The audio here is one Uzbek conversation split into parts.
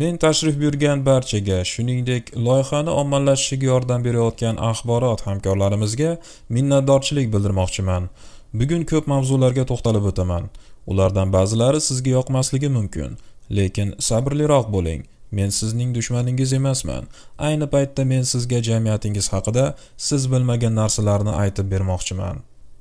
Men tashrif buyurgan barchaga, shuningdek, loyihani ommalashishiga yordam berayotgan axborot hamkorlarimizga minnatdorchilik bildirmoqchiman. Bugun ko'p mavzularga to'xtalib o'taman. Ulardan ba'zilari sizga yoqmasligi mumkin, lekin sabrliroq bo'ling. Men sizning dushmaningiz emasman. Ayni paytda men sizga jamiyatingiz haqida siz bilmagan narsalarni aytib bermoqchiman.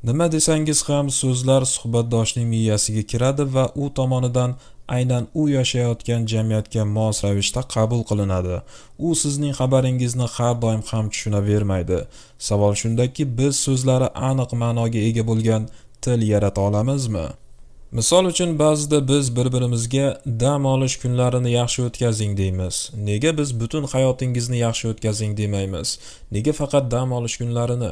Nima desangiz ham so'zlar suhbatdoshning miyasiga kiradi va u tomonidan aynan u yashayotgan jamiyatga mos ravishda qabul qilinadi u sizning xabaringizni har doim ham tushunavermaydi savol shundaki biz so'zlari aniq ma'noga ega bo'lgan til yarata olamizmi misol uchun ba'zida biz bir birimizga dam olish kunlarini yaxshi o'tkazing deymiz nega biz butun hayotingizni yaxshi o'tkazing demaymiz nega faqat dam olish kunlarini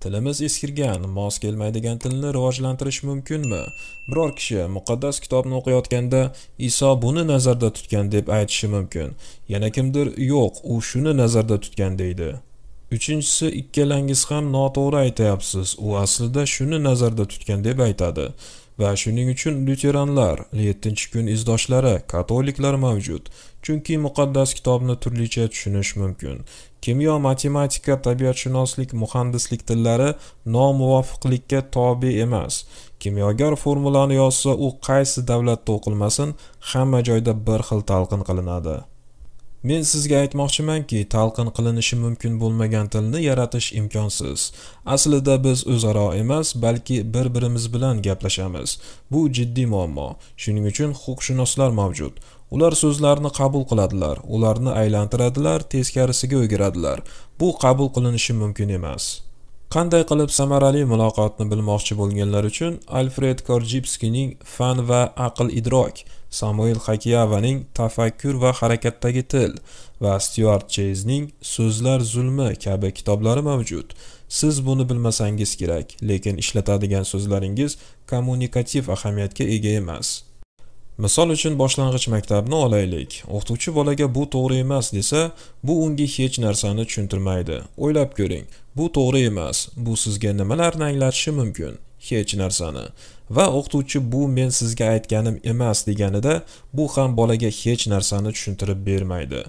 tilimiz eskirgan mos kelmaydigan tilni rivojlantirish mumkinmi biror kishi muqaddas kitobni o'qiyotganda iso buni nazarda tutgan deb aytishi mumkin yana kimdir yo'q u shuni nazarda tutgan deydi uchinchisi ikkalangiz ham noto'g'ri aytyapsiz u aslida shuni nazarda tutgan deb aytadi va shuning uchun lyuteranlar, 7-kun izdoshlari, katoliklar mavjud. Chunki muqaddas kitobni turlicha tushunish mumkin. Kimyo, matematika, tabiatshunoslik, muhandislik tillari nomuvofiqlikka tobe emas. Kimyogar formulani yozsa, u qaysi davlatda o'qilmasin, hamma joyda bir xil talqin qilinadi. Men sizga aytmoqchimanki, talqin qilinishi mumkin bo'lmagan tilni yaratish imkonsiz. Aslida biz o'zaro emas, balki bir-birimiz bilan gaplashamiz. Bu jiddiy muammo. Shuning uchun huquqshunoslar mavjud. Ular so'zlarni qabul qiladilar, ularni aylantiradilar, teskarisiga o'giradilar. Bu qabul qilinishi mumkin emas. Qanday qilib samarali muloqotni bilmoqchi bo'lganlar uchun Alfred Korjibskining Fan va aql idrok Samuel Hakiyavaning Tafakkur va harakatdagi til va Styuart Cheyzning So'zlar zulmi kabi kitoblari mavjud. Siz buni bilmasangiz kerak, lekin ishlatadigan so'zlaringiz kommunikativ ahamiyatga ega emas. Misol uchun boshlang'ich maktabni olaylik. O'qituvchi bolaga bu to'g'ri emas desa, bu unga hech narsani tushuntirmaydi. O'ylab ko'ring. Bu to'g'ri emas. Bu sizga nimalarni anglatishi mumkin? hech narsani va o'qituvchi bu men sizga aytganim emas deganida bu ham bolaga hech narsani tushuntirib bermaydi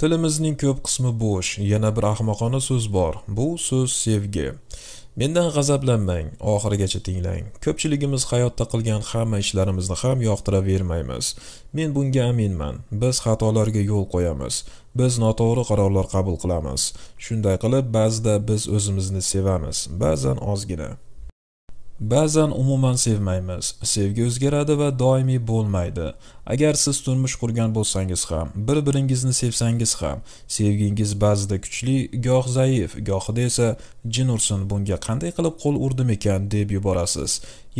tilimizning ko'p qismi bo'sh yana bir ahmoqona so'z bor bu so'z sevgi mendan g'azablanmang oxirigacha tinglang ko'pchiligimiz hayotda qilgan hamma ishlarimizni ham yoqtiravermaymiz men bunga aminman biz xatolarga yo'l qo'yamiz biz noto'g'ri qarorlar qabul qilamiz shunday qilib ba'zida biz o'zimizni sevamiz ba'zan ozgina Ba'zan umuman sevmaymiz. Sevgi o'zgaradi va doimiy bo'lmaydi. Agar siz turmush qurgan bo'lsangiz ham, bir-biringizni sevsangiz ham, sevgingiz ba'zida kuchli, goh zaif, gohida esa jin ursin bunga qanday qilib qo'l urdim ekan deb yuborasiz.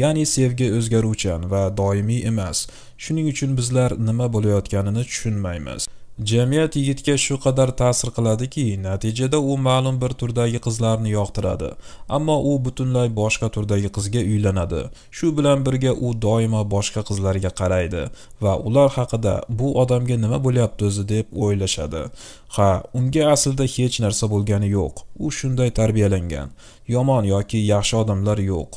Ya'ni sevgi o'zgaruvchan va doimiy emas. Shuning uchun bizlar nima bo'layotganini tushunmaymiz. jamiyat yigitga shu qadar ta'sir qiladiki natijada u ma'lum bir turdagi qizlarni yoqtiradi ammo u butunlay boshqa turdagi qizga uylanadi shu bilan birga u doimo boshqa qizlarga qaraydi va ular haqida bu odamga nima bo'lyapti o'zi deb o'ylashadi ha unga aslida hech narsa bo'lgani yo'q u shunday tarbiyalangan yomon yoki yaxshi odamlar yo'q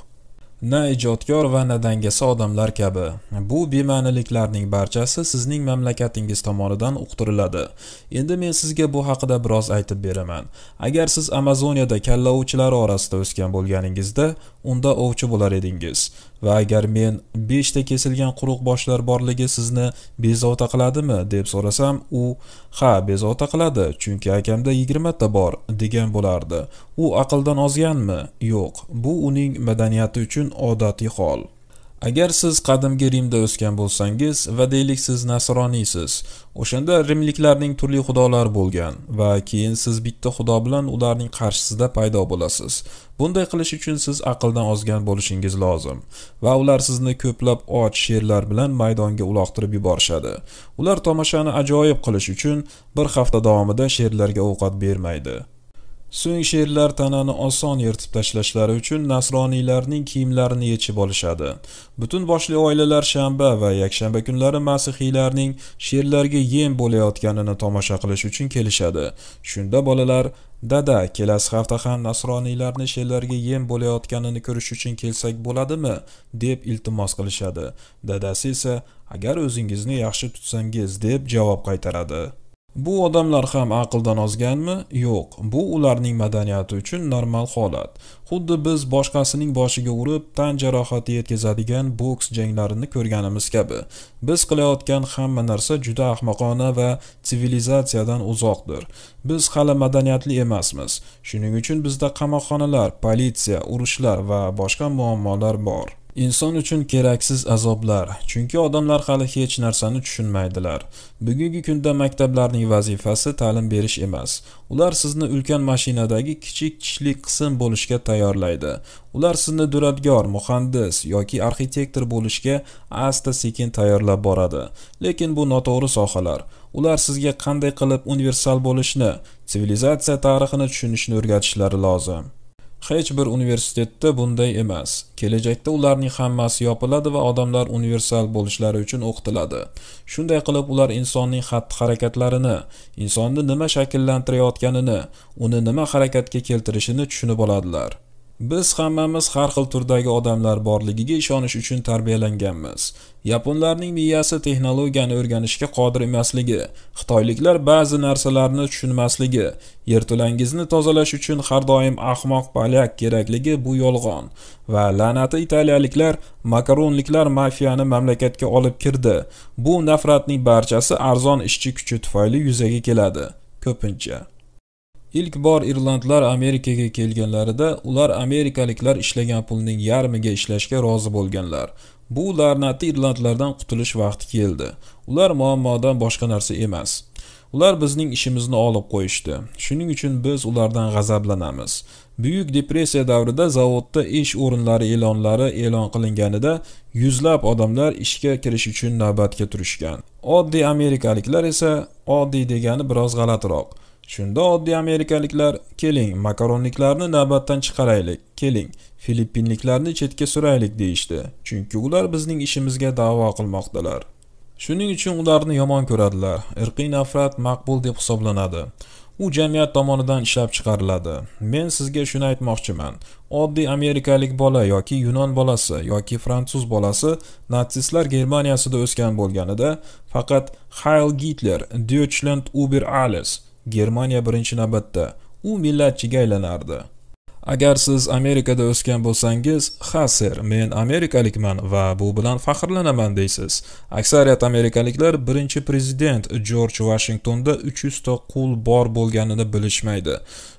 na ijodkor va na dangasa odamlar kabi bu bema'niliklarning barchasi sizning mamlakatingiz tomonidan uqtiriladi endi men sizga bu haqida biroz aytib beraman agar siz amazoniyada kalla orasida o'sgan bo'lganingizda unda ovchi bo'lar edingiz va agar men 5 ta kesilgan quruq boshlar borligi sizni bezovta qiladimi deb so'rasam u ha bezovta qiladi chunki akamda 20 ta bor degan bo'lardi u aqldan ozganmi yo'q bu uning madaniyati uchun odatiy hol agar siz qadimgi rimda o'sgan bo'lsangiz va deylik siz nasroniysiz o'shanda rimliklarning turli xudolari bo'lgan va keyin siz bitta xudo bilan ularning qarshisida paydo bo'lasiz bunday qilish uchun siz aqldan ozgan bo'lishingiz lozim va ular sizni ko'plab och sherlar bilan maydonga uloqtirib yuborishadi ular tomoshani ajoyib qilish uchun bir hafta davomida sherlarga ovqat bermaydi So'ng sherlar tanani oson yirtib tashlashlari uchun nasroniylarning kiyimlarini yechib olishadi. Butun boshli oilalar shanba va yakshanba kunlari masihiylarning sherlarga yem bo'layotganini tomosha qilish uchun kelishadi. Shunda bolalar Dada, kelasi hafta ham nasroniylarni sherlarga yem bo'layotganini ko'rish uchun kelsak bo'ladimi deb iltimos qilishadi. Dadasi esa agar o'zingizni yaxshi tutsangiz deb javob qaytaradi. Bu odamlar ham aqldan ozganmi? Yo'q, bu ularning madaniyati uchun normal holat. Xuddi biz boshqasining boshiga urib tan jarohati yetkazadigan boks janglarini ko'rganimiz kabi. Biz qilayotgan hamma narsa juda ahmoqona va sivilizatsiyadan uzoqdir. Biz hali madaniyatli emasmiz. Shuning uchun bizda qamoqxonalar, politsiya, urushlar va boshqa muammolar bor. Inson uchun keraksiz azoblar, chunki odamlar hali hech narsani tushunmaydilar. Bugungi kunda maktablarning vazifasi ta'lim berish emas. Ular sizni ulkan mashinadagi kichik tishli qism bo'lishga tayyorlaydi. Ular sizni duradgor, muhandis yoki arxitektor bo'lishga asta-sekin tayyorlab boradi. Lekin bu noto'g'ri sohalar. Ular sizga qanday qilib universal bo'lishni, sivilizatsiya tarixini tushunishni o'rgatishlari lozim. hech bir universitetda bunday emas kelajakda ularning hammasi yopiladi va odamlar universal bo'lishlari uchun o'qitiladi shunday qilib ular insonning xatti harakatlarini insonni nima shakllantirayotganini uni nima harakatga keltirishini tushunib oladilar Biz hammamiz har xil turdagi odamlar borligiga ishonish uchun tarbiyalanganmiz. Yaponlarning miyasi texnologiyani o'rganishga qodir emasligi, xitoyliklar ba'zi narsalarni tushunmasligi, yerto'langizni tozalash uchun har doim ahmoq palyak kerakligi bu yolg'on va la'nati italiyaliklar makaronliklar mafiyani mamlakatga olib kirdi. Bu nafratning barchasi arzon ishchi kuchi tufayli yuzaga keladi, ko'pincha. ilk bor irlandlar amerikaga kelganlarida ular amerikaliklar ishlagan pulning yarmiga ishlashga rozi bo'lganlar bu la'nati irlandlardan qutulish vaqti keldi ular muammodan boshqa narsa emas ular bizning ishimizni olib qo'yishdi shuning uchun biz ulardan g'azablanamiz buyuk depressiya davrida zavodda ish o'rinlari e'lonlari e'lon qilinganida yuzlab odamlar ishga kirish uchun navbatga turishgan oddiy amerikaliklar esa oddiy degani biroz g'alatiroq Shunda oddiy amerikaliklar, keling, makaronliklarni navbatdan chiqaraylik, keling, filippinliklarni chetga suraylik deyishdi. Chunki ular bizning ishimizga da'vo qilmoqdalar. Shuning uchun ularni yomon ko'radilar. Irqiy nafrat maqbul deb hisoblanadi. U jamiyat tomonidan ishlab chiqariladi. Men sizga shuni aytmoqchiman. Oddiy amerikalik bola yoki yunon bolasi yoki fransuz bolasi natsistlar Germaniyasida o'sgan bo'lganida faqat Heil Hitler, Deutschland über alles Germaniya birinchi navbatda u millatchiga aylanardi. Agar siz Amerikada o'sgan bo'lsangiz, ha men amerikalikman va bu bilan faxrlanaman deysiz. Aksariyat amerikaliklar birinchi prezident George Washingtonda 300 ta qul bor bo'lganini bilishmaydi.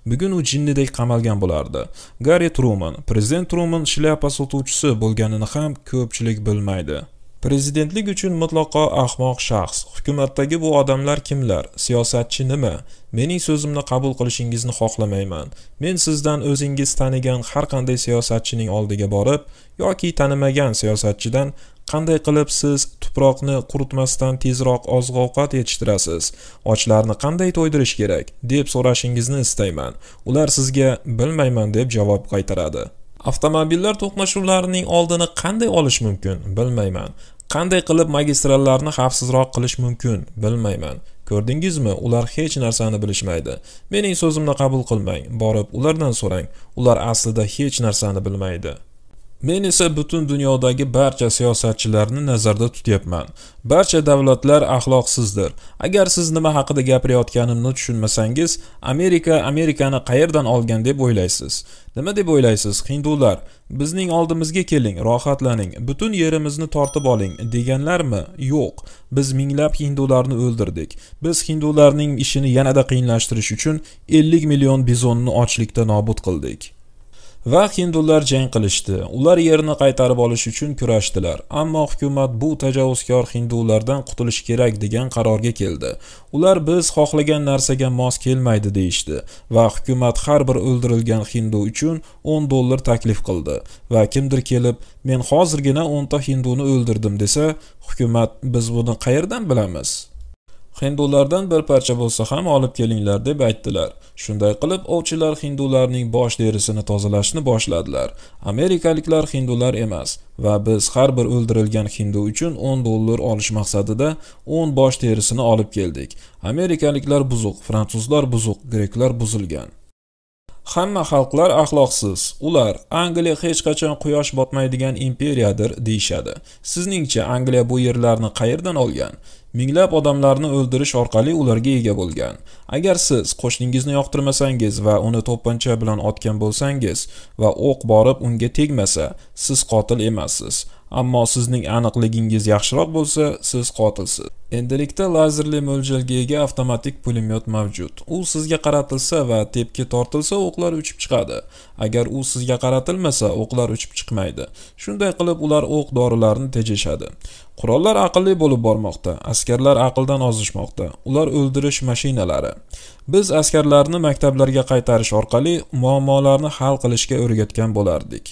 Bugun u jinnidek qamalgan bo'lardi. Gary Truman, prezident Truman shlyapa sotuvchisi bo'lganini ham ko'pchilik bilmaydi. prezidentlik uchun mutlaqo ahmoq shaxs hukumatdagi bu odamlar kimlar siyosatchi nima mening so'zimni qabul qilishingizni xohlamayman men sizdan o'zingiz tanigan har qanday siyosatchining oldiga borib yoki tanimagan siyosatchidan qanday qilib siz tuproqni quritmasdan tezroq oziq ovqat yetishtirasiz ochlarni qanday to'ydirish kerak deb so'rashingizni istayman ular sizga bilmayman deb javob qaytaradi avtomobillar to'qnashuvlarining oldini qanday olish mumkin bilmayman qanday qilib magistrallarni xavfsizroq qilish mumkin bilmayman ko'rdingizmi ular hech narsani bilishmaydi mening so'zimni qabul qilmang borib ulardan so'rang ular aslida hech narsani bilmaydi Men esa butun dunyodagi barcha siyosatchilarni nazarda tutyapman. Barcha davlatlar axloqsizdir. Agar siz nima haqida gapirayotganimni tushunmasangiz, Amerika Amerikani qayerdan olgan deb o'ylaysiz? Nima deb o'ylaysiz, hindular? Bizning oldimizga keling, rohatlaning, butun yerimizni tortib oling deganlarmi? Yo'q. Biz minglab hindularni o'ldirdik. Biz hindularning ishini yanada qiyinlashtirish uchun 50 million bizonni ochlikda nobud qildik. va hindular jang qilishdi ular yerni qaytarib olish uchun kurashdilar ammo hukumat bu tajovuzkor hindulardan qutulish kerak degan qarorga keldi ular biz xohlagan narsaga mos kelmaydi deyishdi va hukumat har bir o'ldirilgan hindu uchun 10 dollar taklif qildi va kimdir kelib men hozirgina 10 ta hinduni o'ldirdim desa hukumat biz buni qayerdan bilamiz hindulardan bir parcha bo'lsa ham olib kelinglar deb aytdilar shunday qilib ovchilar hindularning bosh terisini tozalashni boshladilar amerikaliklar hindular emas va biz har bir o'ldirilgan hindu uchun 10 dollar olish maqsadida 10 bosh terisini olib keldik amerikaliklar buzuq fransuzlar buzuq greklar buzilgan Hamma xalqlar axloqsiz. Ular Angliya hech qachon quyosh botmaydigan imperiyadir deyshadi. Sizningcha Angliya bu yerlarni qayerdan olgan? Minglab odamlarni o'ldirish orqali ularga ega bo'lgan. Agar siz qo'shningizni yoqtirmasangiz va uni to'pponcha bilan otgan bo'lsangiz va o'q borib unga tegmasa, siz qotil emassiz. ammo sizning aniqligingiz yaxshiroq bo'lsa siz qotilsiz endilikda lazerli mo'ljalga ega avtomatik pulemyot mavjud u sizga qaratilsa va tepki tortilsa o'qlar uchib chiqadi agar u sizga qaratilmasa o'qlar uchib chiqmaydi shunday qilib ular o'q dorilarini tejashadi qurollar aqlli bo'lib bormoqda askarlar aqldan ozishmoqda ular o'ldirish mashinalari biz askarlarni maktablarga qaytarish orqali muammolarni hal qilishga o'rgatgan bo'lardik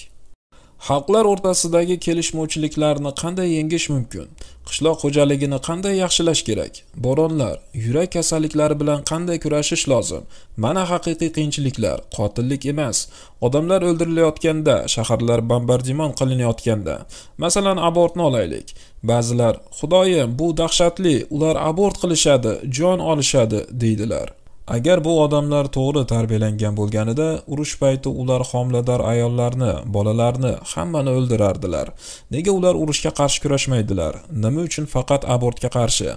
xalqlar o'rtasidagi kelishmovchiliklarni qanday yengish mumkin qishloq xo'jaligini qanday yaxshilash kerak bo'ronlar yurak kasalliklari bilan qanday kurashish lozim mana haqiqiy qiyinchiliklar qotillik emas odamlar o'ldirilayotganda shaharlar bombardimon qilinayotganda masalan abortni olaylik ba'zilar xudoyim bu dahshatli ular abort qilishadi jon olishadi deydilar agar bu odamlar to'g'ri tarbiyalangan bo'lganida urush payti ular homilador ayollarni bolalarni hammani o'ldirardilar nega ular urushga qarshi kurashmaydilar nima uchun faqat abortga qarshi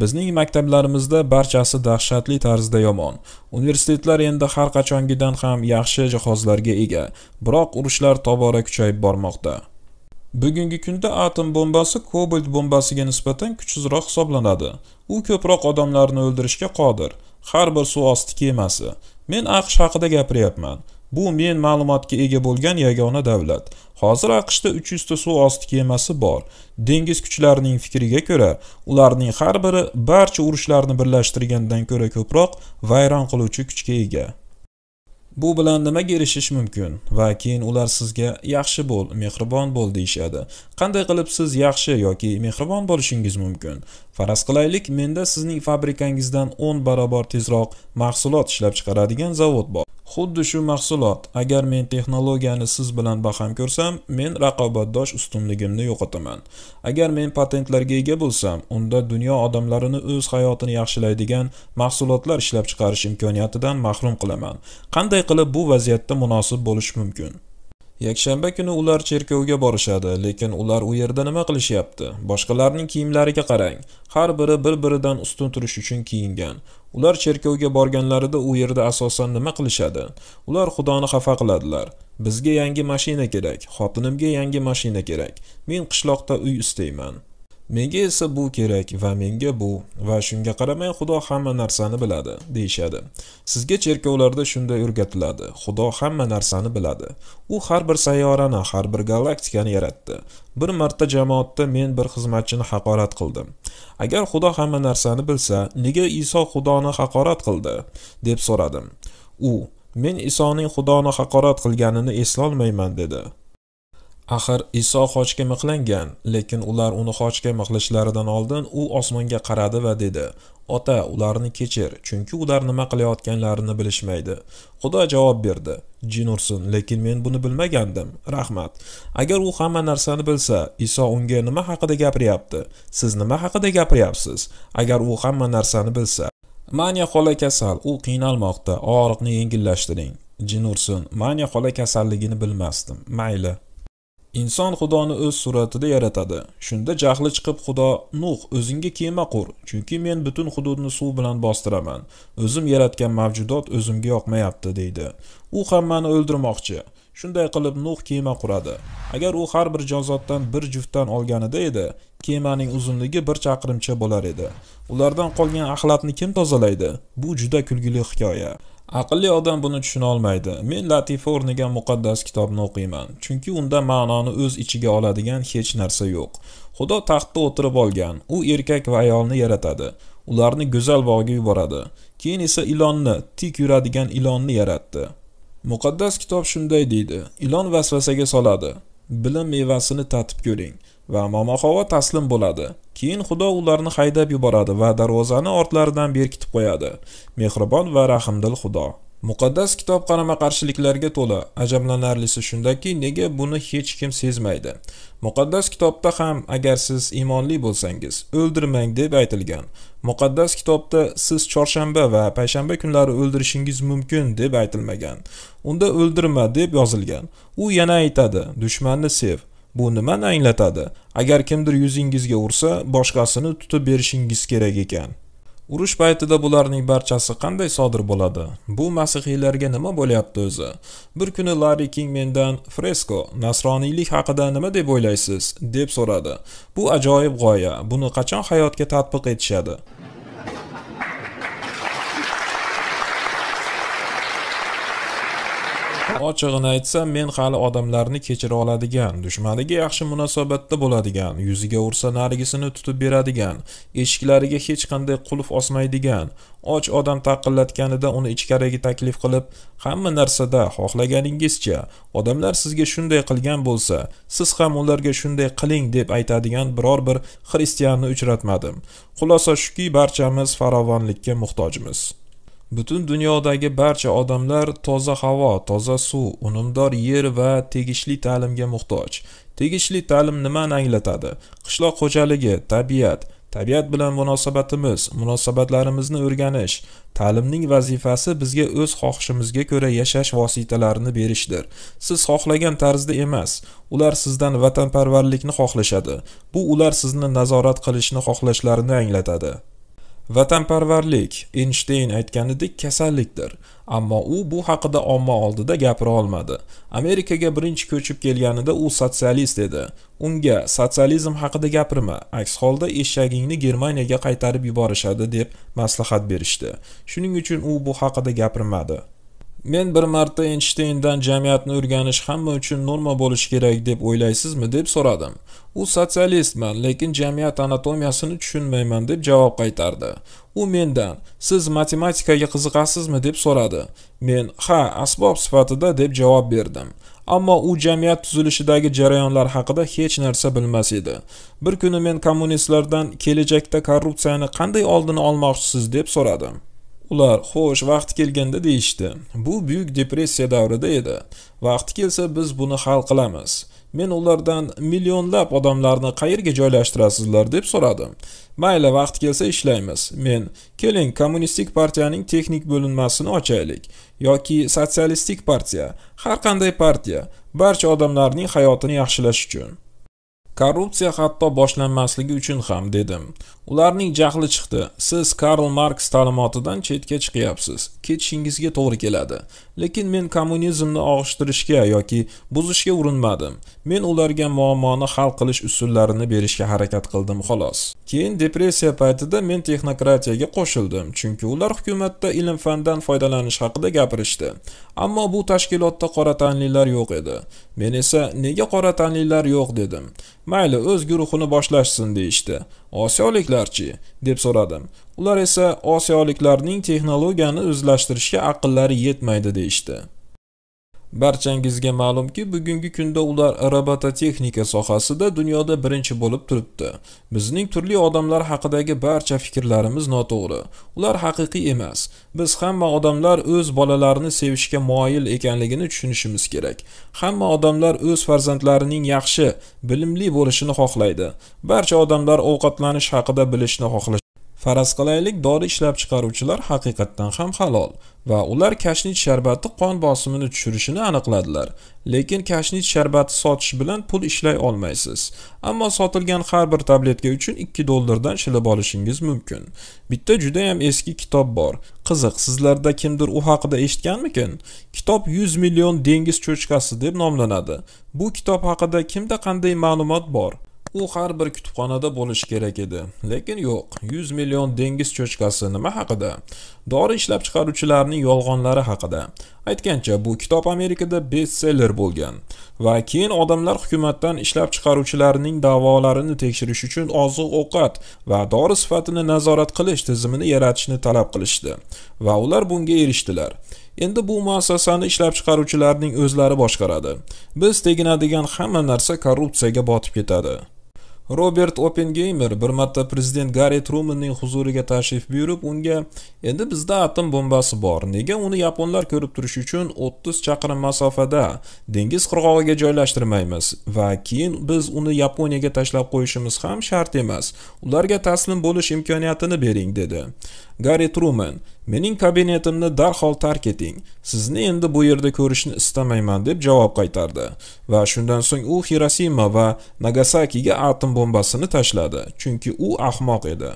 bizning maktablarimizda barchasi dahshatli tarzda yomon universitetlar endi har qachongidan ham yaxshi jihozlarga ega biroq urushlar tobora kuchayib bormoqda bugungi kunda atom bombasi kobolt bombasiga nisbatan kuchsizroq hisoblanadi u ko'proq odamlarni o'ldirishga qodir har bir suvosti kemasi men aqsh haqida gapiryapman bu men ma'lumotga ega bo'lgan yagona davlat hozir aqshda 300 ta suv osti kemasi bor dengiz kuchlarining fikriga ko'ra ularning har biri barcha urushlarni birlashtirgandan ko'ra ko'proq vayron qiluvchi kuchga ega Bu bilan nimaga erishish mumkin va keyin ular sizga yaxshi bo'l, mehribon bo'l deyishadi. Qanday qilib siz yaxshi yoki mehribon bo'lishingiz mumkin? Faraz qilaylik, menda sizning fabrikangizdan 10 barobar tezroq mahsulot ishlab chiqaradigan zavod bor. Xuddi shu mahsulot, agar men texnologiyani siz bilan baham ko'rsam, men raqobatdosh ustunligimni yo'qotaman. Agar men patentlarga ega bo'lsam, unda dunyo odamlarini o'z hayotini yaxshilaydigan mahsulotlar ishlab chiqarish imkoniyatidan mahrum qilaman. Qanday Qanday qilib bu vaziyatda munosib bo'lish mumkin? Yakshanba kuni ular cherkovga borishadi, lekin ular u yerda nima qilishyapti? Boshqalarning kiyimlariga qarang. Har biri bir-biridan ustun turish uchun kiyingan. Ular cherkovga borganlarida u yerda asosan nima qilishadi? Ular xudoni xafa qiladilar. Bizga yangi mashina kerak, xotinimga yangi mashina kerak. Men qishloqda uy istayman. Menga esa bu kerak va menga bu va shunga qaramay Xudo hamma narsani biladi deyshadi. Sizga cherkovlarda shunday o'rgatiladi. Xudo hamma narsani biladi. U har bir sayyorani, har bir galaktikani yaratdi. Bir marta jamoatda men bir xizmatchini haqorat qildim. Agar Xudo hamma narsani bilsa, nega Iso Xudoni haqorat qildi deb so'radim. U Men Isoning Xudoni haqorat qilganini eslolmayman dedi. Axir Iso xochga miqlangan lekin ular uni xochga miqlishlaridan oldin u osmonga qaradi va dedi: "Ota, ularni kechir, chunki ular nima qilayotganlarini bilishmaydi." Xudo javob berdi: "Jin ursin, lekin men buni bilmagandim. Rahmat. Agar u hamma narsani bilsa, Iso unga nima haqida gapiryapti? Siz nima haqida gapiryapsiz? Agar u hamma narsani bilsa, Manya xola kasal, u qiynalmoqda. Og'riqni yengillashtiring. Jin ursin, Manya xola kasalligini bilmasdim. Mayli. Inson Xudoni o'z suratida yaratadi. Shunda jahli chiqib Xudo Nuh o'zingga kema qur, chunki men butun hududni suv bilan bostiraman. O'zim yaratgan mavjudot o'zimga yoqmayapti deydi. U hammani o'ldirmoqchi. Shunday qilib Nuh kema quradi. Agar u har bir jozotdan bir juftdan olganida edi, kemaning uzunligi bir chaqirimcha bo'lar edi. Ulardan qolgan axlatni kim tozalaydi? Bu juda kulgili hikoya. aqlli odam buni tushuna olmaydi men latifa o'rniga muqaddas kitobni o'qiyman chunki unda ma'noni o'z ichiga oladigan hech narsa yo'q xudo taxtda o'tirib olgan u erkak va ayolni yaratadi ularni go'zal bog'ga yuboradi keyin esa ilonni tik yuradigan ilonni yaratdi muqaddas kitob shunday deydi ilon vasvasaga soladi bilim mevasini tatib ko'ring va momaqova taslim bo'ladi keyin xudo ularni haydab yuboradi va darvozani ortlaridan berkitib qo'yadi mehribon va rahmdil xudo muqaddas kitob qarama qarshiliklarga to'la ajablanarlisi shundaki nega buni hech kim sezmaydi muqaddas kitobda ham agar siz iymonli bo'lsangiz o'ldirmang deb aytilgan muqaddas kitobda siz chorshanba va payshanba kunlari o'ldirishingiz mumkin deb aytilmagan unda o'ldirma deb yozilgan u yana aytadi dushmanni sev Bu nimani anglatadi? Agar kimdir yuzingizga ursa, boshqasini tutib berishingiz kerak ekan. Urush paytida bularning barchasi qanday sodir bo'ladi? Bu masihiylarga nima bo'lyapti o'zi? Bir kuni Larry King mendan "Fresko, nasroniylik haqida nima deb o'ylaysiz?" deb so'radi. Bu ajoyib g'oya. Buni qachon hayotga tatbiq etishadi? ochig'ini aytsam men hali odamlarni kechira oladigan dushmaniga yaxshi munosabatda bo'ladigan yuziga ursa narigisini tutib beradigan eshiklariga hech qanday qulf osmaydigan och odam taqillatganida uni ichkariga taklif qilib hamma narsada xohlaganingizcha odamlar sizga shunday qilgan bo'lsa siz ham ularga shunday qiling deb aytadigan biror bir xristianni uchratmadim xulosa shuki barchamiz farovonlikka muhtojmiz Butun dunyodagi barcha odamlar toza havo, toza suv, unumdor yer va tegishli ta'limga muhtoj. Tegishli ta'lim nimani anglatadi? Qishloq xo'jaligi, tabiat, tabiat bilan munosabatimiz, munosabatlarimizni o'rganish. Ta'limning vazifasi bizga o'z xohishimizga ko'ra yashash vositalarini berishdir. Siz xohlagan tarzda emas, ular sizdan vatanparvarlikni xohlashadi. Bu ular sizni nazorat qilishni xohlashlarini anglatadi. Vatanparvarlik Einstein aytganidek kasallikdir, ammo u bu haqida omma oldida gapira olmadi. Amerikaga birinchi ko'chib kelganida u sotsialist edi. Unga sotsializm haqida gapirma, aks holda eshagingni Germaniyaga qaytarib yuborishadi deb maslahat berishdi. Shuning uchun u bu haqida gapirmadi. men bir marta eynshteyndan jamiyatni o'rganish hamma uchun norma bo'lishi kerak deb o'ylaysizmi deb so'radim u sotsialistman lekin jamiyat anatomiyasini tushunmayman deb javob qaytardi u mendan siz matematikaga qiziqasizmi deb so'radi men ha asbob sifatida deb javob berdim ammo u jamiyat tuzilishidagi jarayonlar haqida hech narsa bilmas edi bir kuni men kommunistlardan kelajakda korrupsiyani qanday oldini olmoqchisiz deb so'radim ular xo'sh vaqti kelganda deyishdi bu buyuk depressiya davrida edi vaqti kelsa biz buni hal qilamiz men ulardan millionlab odamlarni qayerga joylashtirasizlar deb so'radim mayli vaqt kelsa ishlaymiz men keling kommunistik partiyaning texnik bo'linmasini ochaylik yoki sotsialistik partiya har qanday partiya barcha odamlarning hayotini yaxshilash uchun Korrupsiya hatto boshlanmasligi uchun ham dedim. Ularning jahli chiqdi. Siz Karl Marks ta'limotidan chetga chiqyapsiz. Ketishingizga to'g'ri keladi. lekin men kommunizmni og'ishtirishga yoki buzishga urinmadim men ularga muammoni hal qilish usullarini berishga harakat qildim xolos keyin depressiya paytida men texnokratiyaga qo'shildim chunki ular hukumatda ilm fandan foydalanish haqida gapirishdi ammo bu tashkilotda qora tanlilar yo'q edi men esa nega qora tanlilar yo'q dedim mayli o'z guruhini boshlashsin deyishdi işte. Osiyoliklarchi deb so'radim. Ular esa osiyoliklarning texnologiyani o'zlashtirishga aqllari yetmaydi deyishdi. Barchangizga ma'lumki, bugungi kunda ular robototexnika sohasida dunyoda birinchi bo'lib turibdi. Bizning turli odamlar haqidagi barcha fikrlarimiz noto'g'ri. Ular haqiqiy emas. Biz hamma odamlar o'z bolalarini sevishga moyil ekanligini tushunishimiz kerak. Hamma odamlar o'z farzandlarining yaxshi, bilimli bo'lishini xohlaydi. Barcha odamlar ovqatlanish haqida bilishni xohlaydi. Faraz qilaylik, dori ishlab chiqaruvchilar haqiqatdan ham halol va ular kashnich sharbati qon bosimini tushirishini aniqladilar. Lekin kashnich sharbati sotish bilan pul ishlay olmaysiz. Ammo sotilgan har bir tabletka uchun 2 dollardan shilib olishingiz mumkin. Bitta juda ham eski kitob bor. Qiziq, sizlarda kimdir u haqida eshitganmikin? Kitob 100 million dengiz cho'chqasi deb nomlanadi. Bu kitob haqida kimda qanday ma'lumot bor? u har bir kutubxonada bo'lishi kerak edi lekin yo'q 100 million dengiz cho'chkasi nima haqida dori ishlab chiqaruvchilarning yolg'onlari haqida aytgancha bu kitob amerikada bestseller bo'lgan va keyin odamlar hukumatdan ishlab chiqaruvchilarning da'volarini tekshirish uchun oziq ovqat va dori sifatini nazorat qilish tizimini yaratishni talab qilishdi va ular bunga erishdilar endi bu muassasani ishlab chiqaruvchilarning o'zlari boshqaradi biz teginadigan hamma narsa korrupsiyaga botib ketadi robert Oppenheimer bir marta prezident Gari trumanning huzuriga tashrif buyurib unga endi bizda atom bombasi bor nega uni yaponlar ko'rib turish uchun 30 chaqirim masofada dengiz qirg'og'iga joylashtirmaymiz va keyin biz uni yaponiyaga tashlab qo'yishimiz ham shart emas ularga taslim bo'lish imkoniyatini bering dedi Gari truman Mening kabinetimni darhol tark eting. Sizni endi bu yerda ko'rishni istamayman deb javob qaytardi va shundan so'ng u Xirosima va Nagasakiga atom bombasini tashladi, chunki u ahmoq edi.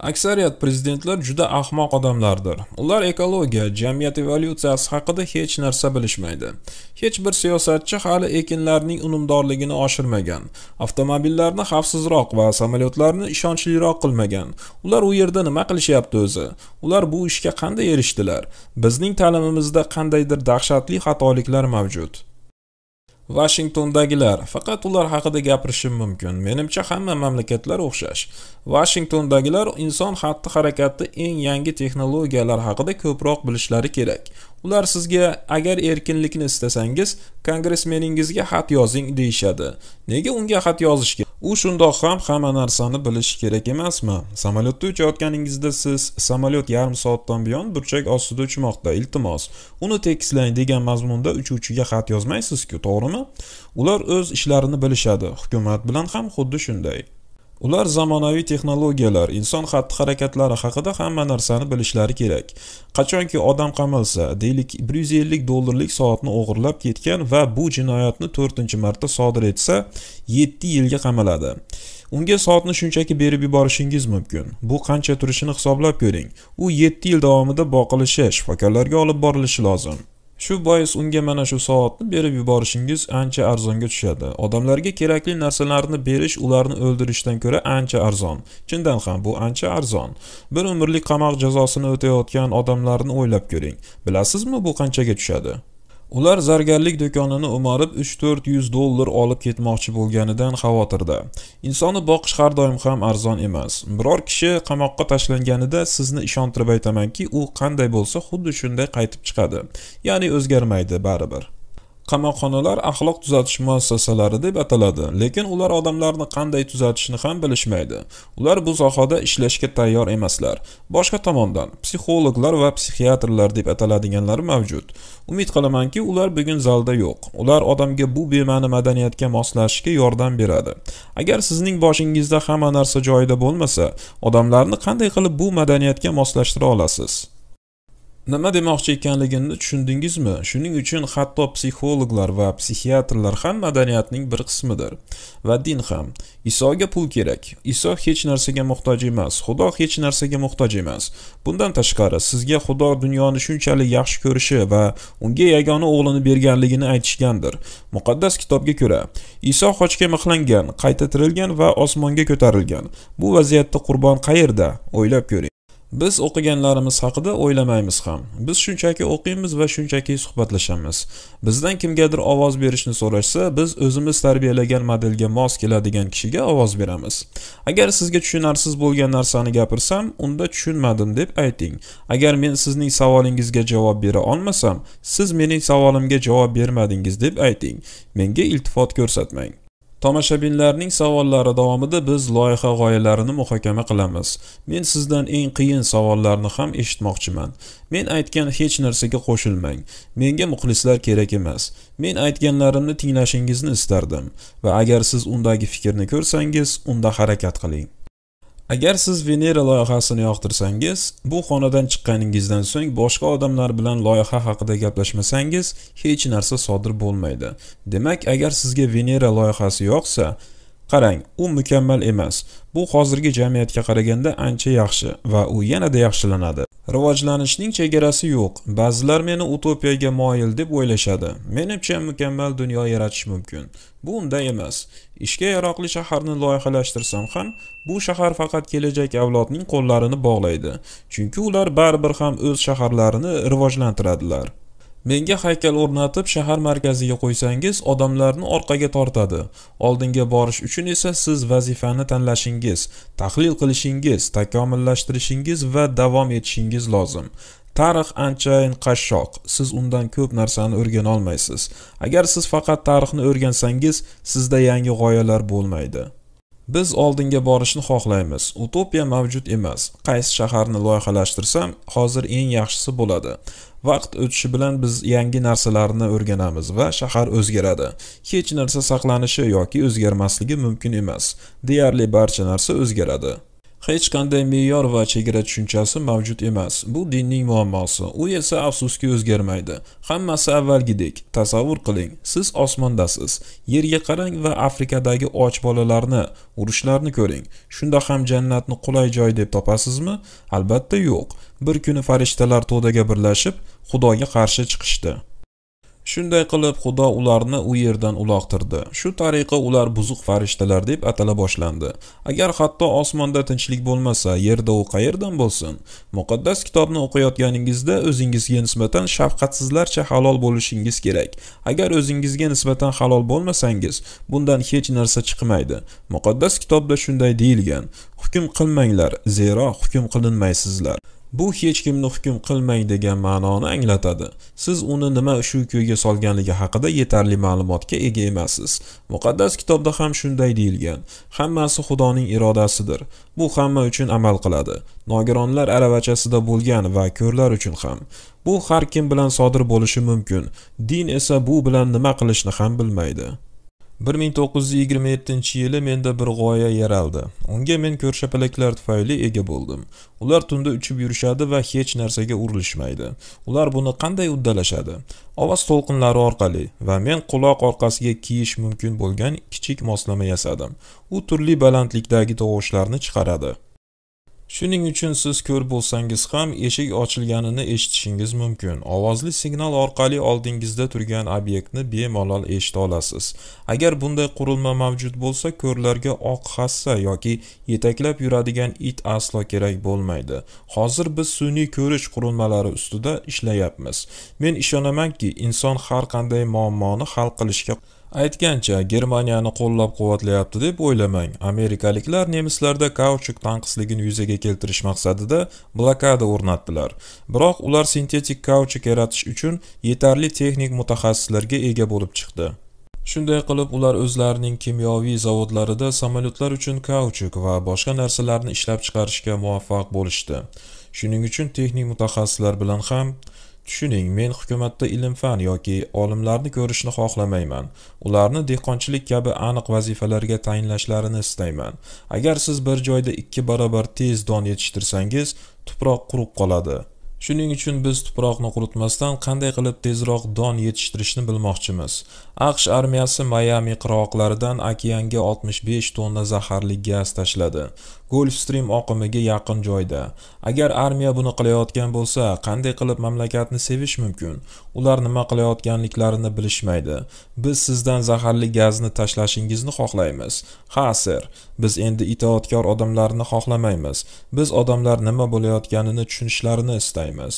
Aksariyat prezidentlar juda ahmoq odamlardir. Ular ekologiya, jamiyat evolyutsiyasi haqida hech narsa bilishmaydi. Hech bir siyosatchi hali ekinlarning unumdorligini oshirmagan, avtomobillarni xavfsizroq va samolyotlarni ishonchliroq qilmagan. Ular u yerda nima qilishyapti o'zi? Ular bu ishga qanday erishdilar? Bizning ta'limimizda qandaydir dahshatli xatoliklar mavjud. vashingtondagilar faqat ular haqida gapirishim mumkin. Menimcha hamma mamlakatlar o'xshash. vashingtondagilar inson xatti-harakati eng yangi texnologiyalar haqida ko'proq bilishlari kerak. ular sizga agar erkinlikni istasangiz kongressmeningizga xat yozing deyishadi nega unga xat yozish kerak u shundoq ham hamma narsani bilishi kerak emasmi samolyotda uchayotganingizda siz samolyot yarim soatdan buyon burchak ostida uchmoqda iltimos uni tekislang degan mazmunda uchuvchiga xat yozmaysiz-ku, to'g'rimi ular o'z ishlarini bilishadi hukumat bilan ham xuddi shunday ular zamonaviy texnologiyalar inson xatti harakatlari haqida hamma narsani bilishlari kerak qachonki odam qamalsa deylik bir yuz ellik dollarlik soatni o'g'irlab ketgan va bu jinoyatni to'rtinchi marta sodir etsa yetti yilga qamaladi unga soatni shunchaki berib yuborishingiz mumkin bu qancha turishini hisoblab ko'ring u yetti yil davomida boqilishi shifokorlarga olib borilishi lozim shu bois unga mana shu soatni berib yuborishingiz ancha arzonga tushadi odamlarga kerakli narsalarni berish ularni o'ldirishdan ko'ra ancha arzon chindan ham bu ancha arzon bir umrlik qamoq jazosini o'tayotgan odamlarni o'ylab ko'ring bilasizmi bu qanchaga tushadi Ular zargarlik do'konini o'marib 3-400 dollar olib ketmoqchi bo'lganidan xavotirda. Insonni boqish har doim ham arzon emas. Biror kishi qamoqqa tashlanganida sizni ishontirib aytamanki, u qanday bo'lsa xuddi shunday qaytib chiqadi. Ya'ni o'zgarmaydi baribir. qamoqxonalar axloq tuzatish muassasalari deb ataladi lekin ular odamlarni qanday tuzatishni ham bilishmaydi ular bu sohada ishlashga tayyor emaslar boshqa tomondan psixologlar va psixiatrlar deb ataladiganlar mavjud umid qilamanki ular bugun zalda yo'q ular odamga bu bema'ni madaniyatga moslashishga yordam beradi agar sizning boshingizda hamma narsa joyida bo'lmasa odamlarni qanday qilib bu madaniyatga moslashtira olasiz nima demoqchi ekanligimni tushundingizmi shuning uchun hatto psixologlar va psixiatrlar ham madaniyatning bir qismidir va din ham isoga pul kerak iso hech narsaga muhtoj emas xudo hech narsaga muhtoj emas bundan tashqari sizga xudo dunyoni shunchalik yaxshi ko'rishi va unga yagona o'g'lini berganligini aytishgandir muqaddas kitobga ko'ra iso xochga mixlangan qayta tirilgan va osmonga ko'tarilgan bu vaziyatda qurbon qayerda o'ylab ko'ring biz o'qiganlarimiz haqida o'ylamaymiz ham biz shunchaki o'qiymiz va shunchaki suhbatlashamiz bizdan kimgadir ovoz berishni so'rashsa biz o'zimiz tarbiyalagan modelga mos keladigan kishiga ovoz beramiz agar sizga tushunarsiz bo'lgan narsani gapirsam unda tushunmadim deb ayting agar men sizning savolingizga javob bera olmasam siz mening savolimga javob bermadingiz deb ayting menga iltifot ko'rsatmang Tomoshabinlarning savollari davomida biz loyiha g'oyalarini muhokama qilamiz. Men sizdan eng qiyin savollarni ham eshitmoqchiman. Men aytgan hech narsaga qo'shilmang. Menga muxlislar kerak emas. Men aytganlarimni tinglashingizni istardim va agar siz undagi fikrni ko'rsangiz, unda harakat qiling. Agar siz Venera loyihasini yoqtirsangiz, bu xonadan chiqqaningizdan so'ng boshqa odamlar bilan loyiha haqida gaplashmasangiz, hech narsa sodir bo'lmaydi. Demak, agar sizga Venera loyihasi yoqsa, qarang, u mukammal emas. Bu hozirgi jamiyatga qaraganda ancha yaxshi va u yanada yaxshilanadi. Rivojlanishning chegarasi yo'q. Ba'zilar meni utopiyaga moyil deb o'ylashadi. Menimcha mukammal dunyo yaratish mumkin. Bu unday emas. Ishga yaroqli shaharni loyihalashtirsam ham, bu shahar faqat kelajak avlodning qo'llarini bog'laydi. Chunki ular baribir ham o'z shaharlarini rivojlantiradilar. Menga haykal o'rnatib shahar markaziga qo'ysangiz, odamlarni orqaga tortadi. Oldinga borish uchun esa siz vazifani tanlashingiz, tahlil qilishingiz, takomillashtirishingiz va davom etishingiz lozim. Tarix anchayin qashshoq. Siz undan ko'p narsani o'rgana olmaysiz. Agar siz faqat tarixni o'rgansangiz, sizda yangi g'oyalar bo'lmaydi. Biz oldinga borishni xohlaymiz. Utopiya mavjud emas. Qaysi shaharni loyihalashtirsam, hozir eng yaxshisi bo'ladi. Vaqt o'tishi bilan biz yangi narsalarni o'rganamiz va shahar o'zgaradi. Hech narsa saqlanishi yoki o'zgarmasligi mumkin emas. Deyarli barcha narsa o'zgaradi. hech qanday me'yor va chegara tushunchasi mavjud emas bu dinning muammosi u esa afsuski o'zgarmaydi hammasi avvalgidek tasavvur qiling siz osmondasiz yerga qarang va afrikadagi och bolalarni urushlarni ko'ring shunda ham jannatni qulay joy deb topasizmi albatta yo'q bir kuni farishtalar to'daga birlashib xudoga qarshi chiqishdi Shunday qilib Xudo ularni u yerdan uloqtirdi. Shu tariqa ular buzuq farishtalar deb atala boshlandi. Agar hatto osmonda tinchlik bo'lmasa, yerda u qayerdan bo'lsin? Muqaddas kitobni o'qiyotganingizda o'zingizga nisbatan shafqatsizlarcha halol bo'lishingiz kerak. Agar o'zingizga nisbatan halol bo'lmasangiz, bundan hech narsa chiqmaydi. Muqaddas kitobda shunday deyilgan: hukm qilmanglar, zero hukm qilinmaysizlar. Bu hech kimni hukm qilmang degan ma'noni anglatadi. Siz uni nima shu ko'yga solganligi haqida yetarli ma'lumotga ega emassiz. Muqaddas kitobda ham shunday deyilgan. Hammasi Xudoning irodasidir. Bu hamma uchun amal qiladi. Nogironlar aravachasida bo'lgan va ko'rlar uchun ham. Bu har kim bilan sodir bo'lishi mumkin. Din esa bu bilan nima qilishni ham bilmaydi. 1927 yili menda bir g'oya yaraldi. Unga men ko'rshapalaklar tufayli ega bo'ldim. Ular tunda uchib yurishadi va hech narsaga urilishmaydi. Ular buni qanday uddalashadi? Ovoz to'lqinlari orqali va men quloq orqasiga kiyish mumkin bo'lgan kichik moslama yasadim. U turli balandlikdagi tovushlarni chiqaradi. Shuning uchun siz ko'r bo'lsangiz ham eshik ochilganini eshitishingiz mumkin. Ovozli signal orqali oldingizda turgan obyektni bemalol eshita olasiz. Agar bunday qurilma mavjud bo'lsa, ko'rlarga oq hassa yoki yetaklab yuradigan it aslo kerak bo'lmaydi. Hozir biz sun'iy ko'rish qurilmalari ustida ishlayapmiz. Men ishonamanki, inson har qanday muammoni hal qilishga aytgancha germaniyani qo'llab quvvatlayapti deb o'ylamang amerikaliklar nemislarda kauchuk tanqisligini yuzaga keltirish maqsadida blokada o'rnatdilar biroq ular sintetik kauchuk yaratish uchun yetarli texnik mutaxassislarga ega bo'lib chiqdi shunday qilib ular o'zlarining kimyoviy zavodlarida samolyotlar uchun kauchuk va boshqa narsalarni ishlab chiqarishga muvaffaq bo'lishdi shuning uchun texnik mutaxassislar bilan ham Tushuning, men hukumatda ilm-fan yoki olimlarni ko'rishni xohlamayman. Ularni dehqonchilik kabi aniq vazifalarga tayinlashlarini istayman. Agar siz bir joyda ikki barobar tez don yetishtirsangiz, tuproq quruq qoladi. Shuning uchun biz tuproqni quritmasdan qanday qilib tezroq don yetishtirishni bilmoqchimiz. AQSh armiyasi Miami qirg'oqlaridan okeanga 65 tonna zaharli gaz tashladi. Stream oqimiga yaqin joyda. Agar armiya buni qilayotgan bo'lsa, qanday qilib mamlakatni sevish mumkin? Ular nima qilayotganliklarini bilishmaydi. Biz sizdan zaharli gazni tashlashingizni xohlaymiz. Ha, sir, biz endi itoatkor odamlarni xohlamaymiz. Biz odamlar nima bo'layotganini tushunishlarini istaymiz.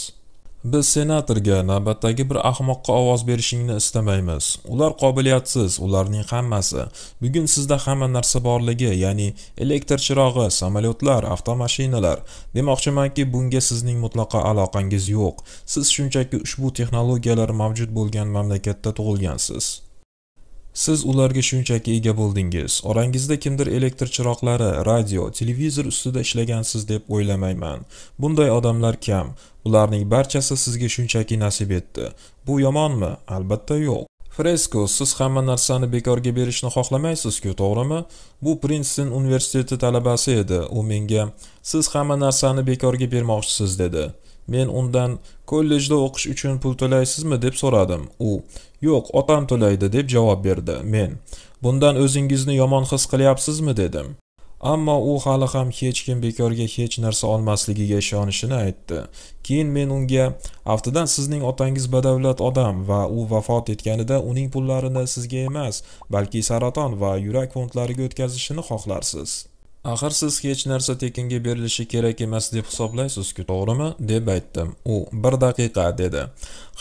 Biz senatorga navbatdagi bir ahmoqqa ovoz berishingni istamaymiz. Ular qobiliyatsiz, ularning hammasi. Bugun sizda hamma narsa borligi, ya'ni elektr chirog'i, samolyotlar, avtomashinalar. Demoqchimanki, bunga sizning mutlaqo aloqangiz yo'q. Siz shunchaki ushbu texnologiyalar mavjud bo'lgan mamlakatda tug'ilgansiz. Siz ularga shunchaki ega bo'ldingiz. Orangizda kimdir elektr chiroqlari, radio, televizor ustida ishlagansiz deb o'ylamayman. Bunday odamlar kam. Ularning barchasi sizga shunchaki nasib etdi. Bu yomonmi? Albatta yo'q. Fresko, siz hamma narsani bekorga berishni xohlamaysiz-ku, to'g'rimi? Bu Princeton universiteti talabasi edi. U menga, "Siz hamma narsani bekorga bermoqchisiz", dedi. Men undan kollejda o'qish uchun pul to'laysizmi deb so'radim u yo'q otam to'laydi deb javob berdi men bundan o'zingizni yomon his qilyapsizmi dedim ammo u hali ham hech kim bekorga hech narsa olmasligiga ishonishini aytdi keyin men unga aftidan sizning otangiz badavlat odam va u vafot etganida uning pullarini sizga emas balki saraton va yurak fondlariga o'tkazishini xohlarsiz axir siz hech narsa tekinga berilishi kerak emas deb hisoblaysizku to'g'rimi deb aytdim u bir daqiqa dedi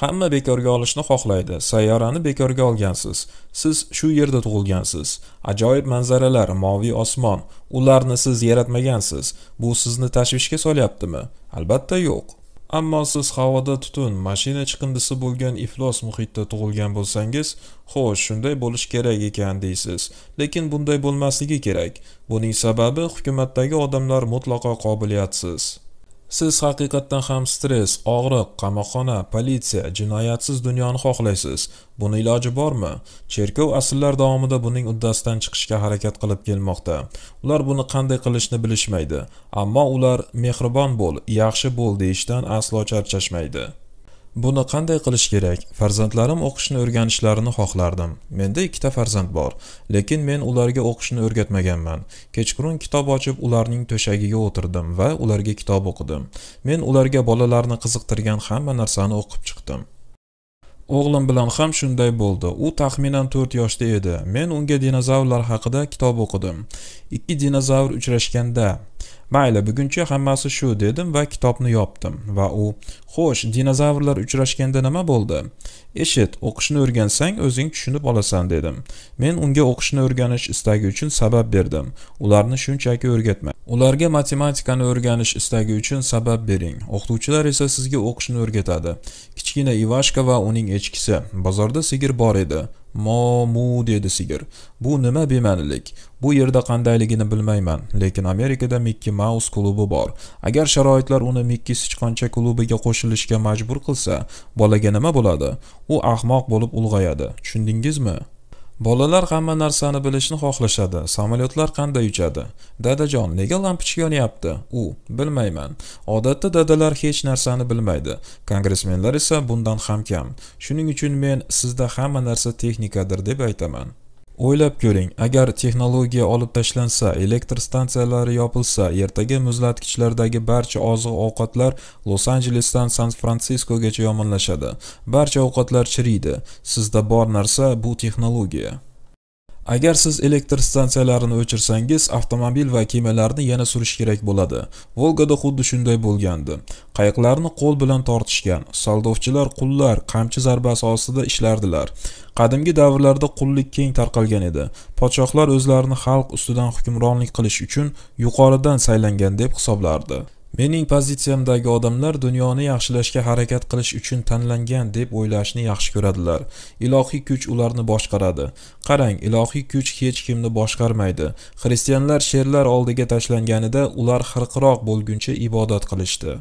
hamma bekorga olishni xohlaydi sayyorani bekorga olgansiz siz shu yerda tug'ilgansiz ajoyib manzaralar moviy osmon ularni siz yaratmagansiz bu sizni tashvishga solyaptimi albatta yo'q Ammo siz havoda tutun, mashina chiqindisi bo'lgan iflos muhitda tug'ilgan bo'lsangiz, xo'sh, shunday bo'lish kerak ekan deysiz. Lekin bunday bo'lmasligi kerak. Buning sababi hukumatdagi odamlar mutlaqo qobiliyatsiz. Siz haqiqatdan ham stress, og'riq, qamoqxona, politsiya, jinoyatsiz dunyoni xohlaysiz. Buni iloji bormi? Cherkov asrlar davomida buning uddasidan chiqishga harakat qilib kelmoqda. Ular buni qanday qilishni bilishmaydi, ammo ular mehribon bo'l, yaxshi bo'l deyishdan aslo charchashmaydi. Buni qanday qilish kerak? Farzandlarim o'qishni o'rganishlarini xohlardim. Menda ikkita farzand bor, lekin men ularga o'qishni o'rgatmaganman. Kechqurun kitob ochib, ularning to'shagiga o'tirdim va ularga kitob o'qidim. Men ularga bolalarni qiziqtirgan hamma narsani o'qib chiqdim. O'g'lim bilan ham shunday bo'ldi. U taxminan 4 yoshda edi. Men unga dinozavrlar haqida kitob o'qidim. Ikki dinozavr uchrashganda mayli buguncha hammasi shu dedim va kitobni yopdim va u xo'sh dinozavrlar uchrashganda nima bo'ldi eshit o'qishni o'rgansang o'zing tushunib olasan dedim men unga o'qishni o'rganish istagi uchun sabab berdim ularni shunchaki o'rgatma ularga matematikani o'rganish istagi uchun sabab bering o'qituvchilar esa sizga o'qishni o'rgatadi kichkina ivashka va uning echkisi bozorda sigir bor edi momu dedi sigir bu nima bema'nilik bu yerda qandayligini bilmayman lekin amerikada mikki maus klubi bor agar sharoitlar uni mikki sichqoncha klubiga qo'shilishga majbur qilsa bolaga nima bo'ladi u ahmoq bo'lib ulg'ayadi tushundingizmi Bolalar hamma narsani bilishni xohlashadi. Samolyotlar qanday uchadi? Dadajon, nega lampochka yonyapti? U, bilmayman. Odatda dadalar hech narsani bilmaydi. Kongressmenlar esa bundan ham kam. Shuning uchun men sizda hamma narsa texnikadir deb aytaman. O'ylab ko'ring, agar texnologiya olib tashlansa, elektr stansiyalari yopilsa, ertaga muzlatgichlardagi barcha oziq-ovqatlar Los-Anjelesdan San-Fransiskogacha yomonlashadi. Barcha ovqatlar chiriydi. Sizda bor narsa bu texnologiya. Agar siz elektr stansiyalarini o'chirsangiz, avtomobil va kemalarni yana surish kerak bo'ladi. Volgada xuddi shunday bo'lgandi. Qayiqlarni qo'l bilan tortishgan, saldovchilar qullar, qamchi zarbasi ostida ishlardilar. Qadimgi davrlarda qullik keng tarqalgan edi. Podshohlar o'zlarini xalq ustidan hukmronlik qilish uchun yuqoridan saylangan deb hisoblardi. mening pozitsiyamdagi odamlar dunyoni yaxshilashga harakat qilish uchun tanlangan deb o'ylashni yaxshi ko'radilar ilohiy kuch ularni boshqaradi qarang ilohiy kuch hech kimni boshqarmaydi xristianlar sherlar oldiga tashlanganida ular xirqiroq bo'lguncha ibodat qilishdi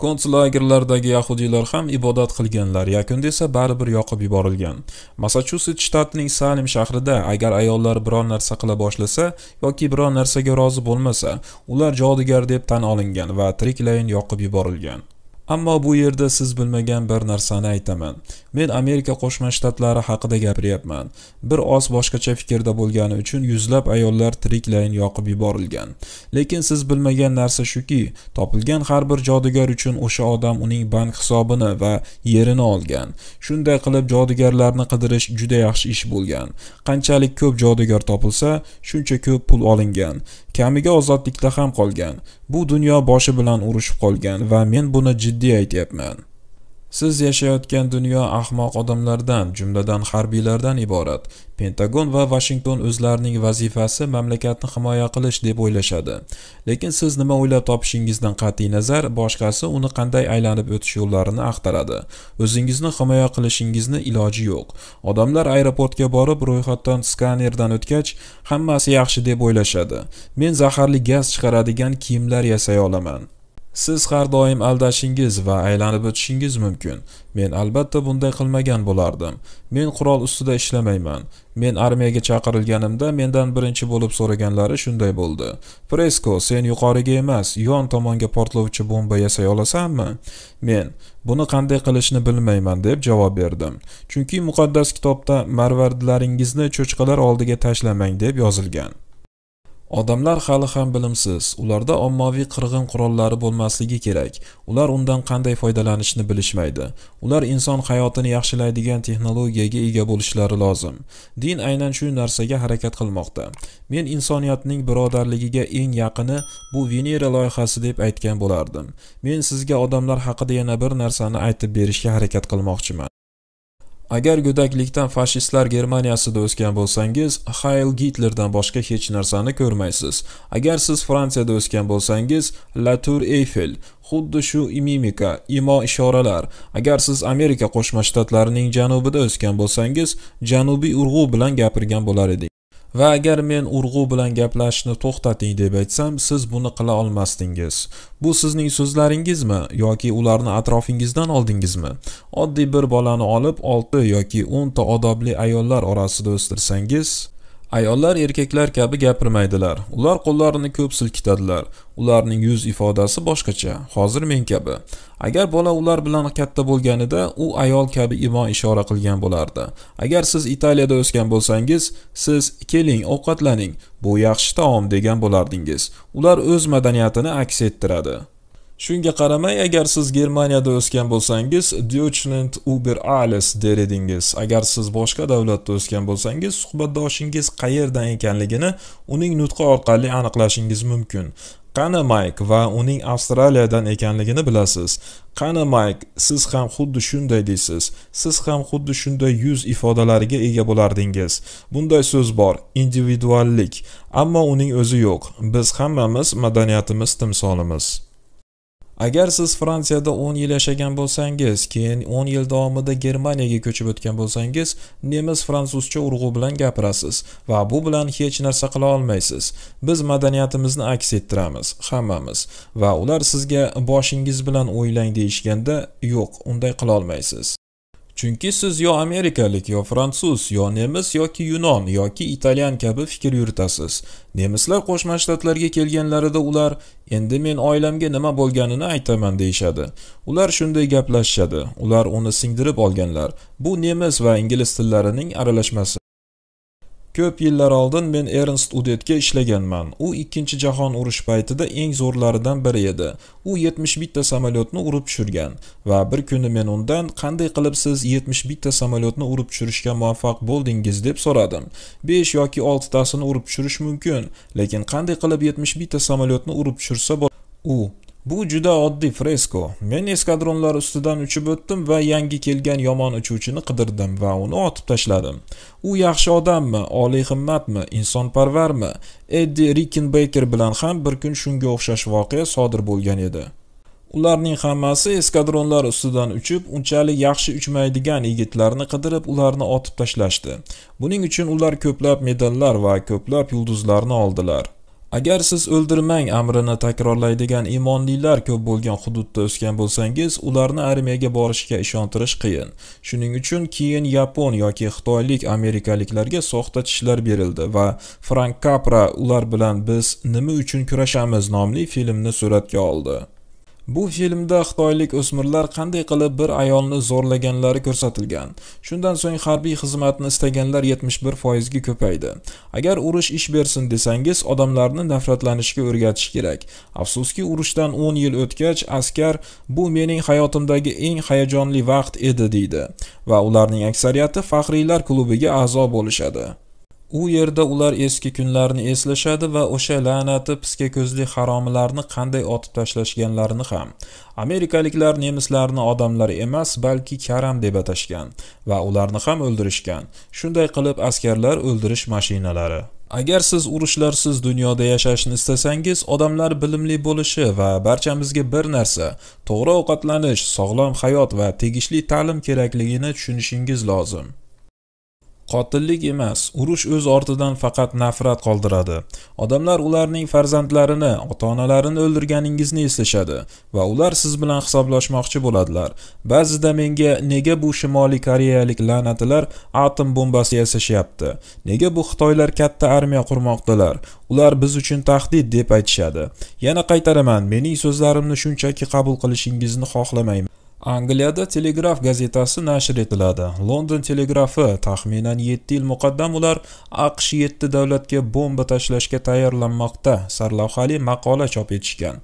konslagerlardagi yahudiylar ham ibodat qilganlar yakunda esa baribir yoqib yuborilgan massachusets shtatining salim shahrida agar ayollar biron narsa qila boshlasa yoki biron narsaga rozi bo'lmasa ular jodugar deb tan olingan va tiriklayin yoqib yuborilgan Ammo bu yerda siz bilmagan bir narsani aytaman. Men Amerika Qo'shma Shtatlari haqida gapiryapman. Bir oz boshqacha fikrda bo'lgani uchun yuzlab ayollar tiriklayin yoqib yuborilgan. Lekin siz bilmagan narsa shuki, topilgan har bir jodugar uchun o'sha odam uning bank hisobini va yerini olgan. Shunday qilib jodugarlarni qidirish juda yaxshi ish bo'lgan. Qanchalik ko'p jodugar topilsa, shuncha ko'p pul olingan. kamiga ozodlikda ham qolgan bu dunyo boshi bilan urushib qolgan va men buni jiddiy aytyapman Siz yashayotgan dunyo ahmoq odamlardan, jumladan harbiylardan iborat. Pentagon va Vashington o'zlarining vazifasi mamlakatni himoya qilish deb o'ylashadi. Lekin siz nima o'ylab topishingizdan qat'iy nazar, boshqasi uni qanday aylanib o'tish yo'llarini axtaradi. O'zingizni himoya qilishingizni iloji yo'q. Odamlar aeroportga borib, ro'yxatdan skanerdan o'tgach, hammasi yaxshi deb o'ylashadi. Men zaharli gaz chiqaradigan kiyimlar yasay olaman. siz har doim aldashingiz va aylanib o'tishingiz mumkin men albatta bunday qilmagan bo'lardim men qurol ustida ishlamayman men armiyaga chaqirilganimda mendan birinchi bo'lib so'raganlari shunday bo'ldi presko sen yuqoriga emas yon tomonga portlovchi bomba yasay olasanmi men buni qanday qilishni bilmayman deb javob berdim chunki muqaddas kitobda marvardlaringizni cho'chqalar oldiga tashlamang deb yozilgan Odamlar hali ham bilimsiz. Ularda ommaviy qirg'in qurollari bo'lmasligi kerak. Ular undan qanday foydalanishni bilishmaydi. Ular inson hayotini yaxshilaydigan texnologiyaga ega bo'lishlari lozim. Din aynan shu narsaga harakat qilmoqda. Men insoniyatning birodarligiga eng yaqini bu Venera loyihasi deb aytgan bo'lardim. Men sizga odamlar haqida yana bir narsani aytib berishga harakat qilmoqchiman. agar go'daklikdan fashistlar germaniyasida o'sgan bo'lsangiz hayl gitlerdan boshqa hech narsani ko'rmaysiz agar siz fransiyada o'sgan bo'lsangiz latur eyfel xuddi shu mimika imo ishoralar agar siz amerika qo'shma shtatlarining janubida o'sgan bo'lsangiz janubiy urg'u bilan gapirgan bo'lar edingiz va agar men urg'u bilan gaplashishni to'xtating deb aytsam siz buni qila olmasdingiz bu sizning so'zlaringizmi yoki ularni atrofingizdan oldingizmi oddiy bir bolani olib olti yoki o'nta odobli ayollar orasida o'stirsangiz ayollar erkaklar kabi gapirmaydilar ular qo'llarini ko'p silkitadilar ularning yuz ifodasi boshqacha hozir men kabi agar bola ular bilan katta bo'lganida u ayol kabi imo ishora qilgan bo'lardi agar siz italiyada o'sgan bo'lsangiz siz keling ovqatlaning bu yaxshi taom degan bo'lardingiz ular o'z madaniyatini aks ettiradi Shunga qaramay, agar siz Germaniyada o'sgan bo'lsangiz, Deutschland über alles der edingiz. Agar siz boshqa davlatda o'sgan bo'lsangiz, suhbatdoshingiz qayerdan ekanligini uning nutqi orqali aniqlashingiz mumkin. Qani Mayk va uning Avstraliyadan ekanligini bilasiz. Qani Mayk, siz ham xuddi shunday deysiz. Siz ham xuddi shunday yuz ifodalariga ega bo'lardingiz. Bunday so'z bor, individuallik, ammo uning o'zi yo'q. Biz hammamiz madaniyatimiz timsolimiz. agar siz fransiyada 10 yil yashagan bo'lsangiz keyin 10 yil davomida germaniyaga ko'chib o'tgan bo'lsangiz nemis fransuzcha urg'u bilan gapirasiz va bu bilan hech narsa qila olmaysiz biz madaniyatimizni aks ettiramiz hammamiz va ular sizga boshingiz bilan o'ylang deyishganda yo'q unday qila olmaysiz chunki siz yo amerikalik yo fransuz yo nemis yoki yunon yoki italyan kabi fikr yuritasiz nemislar qo'shma shtatlarga kelganlarida ular endi men oilamga nima bo'lganini aytaman deyishadi ular shunday gaplashishadi ular uni singdirib olganlar bu nemis va ingliz tillarining aralashmasi Ko'p yillar oldin men Ernst Udetga ishlaganman. U ikkinchi jahon urushi paytida eng zo'rlaridan biri edi. U 71 ta samolyotni urib tushirgan va bir kuni men undan qanday qilib siz 71 ta samolyotni urib tushirishga muvaffaq bo'ldingiz deb so'radim. 5 yoki 6 tasini urib tushirish mumkin, lekin qanday qilib 71 ta samolyotni urib tushirsa bo'ladi? U Bu juda oddiy fresko. Men eskadronlar ustidan uchib o'tdim va yangi kelgan yomon uchuvchini qidirdim va uni otib tashladim. U yaxshi odammi, oliy himmatmi, insonparvarmi? Eddi Rickenbacker bilan ham bir kun shunga o'xshash voqea sodir bo'lgan edi. Ularning hammasi eskadronlar ustidan uchib, unchalik yaxshi uchmaydigan yigitlarni qidirib, ularni otib tashlashdi. Buning uchun ular ko'plab medallar va ko'plab yulduzlarni oldilar. Agar siz o'ldirmang amrini takrorlaydigan imonlilar ko'p bo'lgan hududda o'sgan bo'lsangiz, ularni armiyaga borishga ishontirish qiyin. Shuning uchun keyin yapon yoki xitoylik amerikaliklarga soxta tishlar berildi va Frank Capra ular bilan biz nima uchun kurashamiz nomli filmni suratga oldi. Bu filmda xitoylik o'smirlar qanday qilib bir ayolni zo'rlaganlari ko'rsatilgan. Shundan so'ng harbiy xizmatni istaganlar 71 ga ko'paydi. Agar urush ish bersin desangiz, odamlarni nafratlanishga o'rgatish kerak. Afsuski, urushdan 10 yil o'tgach, askar bu mening hayotimdagi eng hayajonli vaqt edi deydi va ularning aksariyati faxriylar klubiga a'zo bo'lishadi. u yerda ular eski kunlarni eslashadi va o'sha la'nati piska ko'zli haromilarni qanday otib tashlashganlarini ham amerikaliklar nemislarni odamlar emas balki karam deb atashgan va ularni ham o'ldirishgan shunday qilib askarlar o'ldirish mashinalari agar siz urushlarsiz dunyoda yashashni istasangiz odamlar bilimli bo'lishi va barchamizga bir narsa to'g'ri ovqatlanish sog'lom hayot va tegishli ta'lim kerakligini tushunishingiz lozim qotillik emas urush o'z ortidan faqat nafrat qoldiradi odamlar ularning farzandlarini ota onalarini o'ldirganingizni eslashadi va ular siz bilan hisoblashmoqchi bo'ladilar ba'zida menga nega bu shimoliy koreyalik la'natilar atom bombasi yasashyapti nega bu xitoylar katta armiya qurmoqdalar ular biz uchun tahdid deb aytishadi yana qaytaraman mening so'zlarimni shunchaki qabul qilishingizni xohlamayman Angliyada Telegraf gazetasi nashr etiladi. London telegrafi taxminan 7 yil muqaddam ular AQSh 7 davlatga bomba tashlashga tayyorlanmoqda sarlavhali maqola chop etishgan.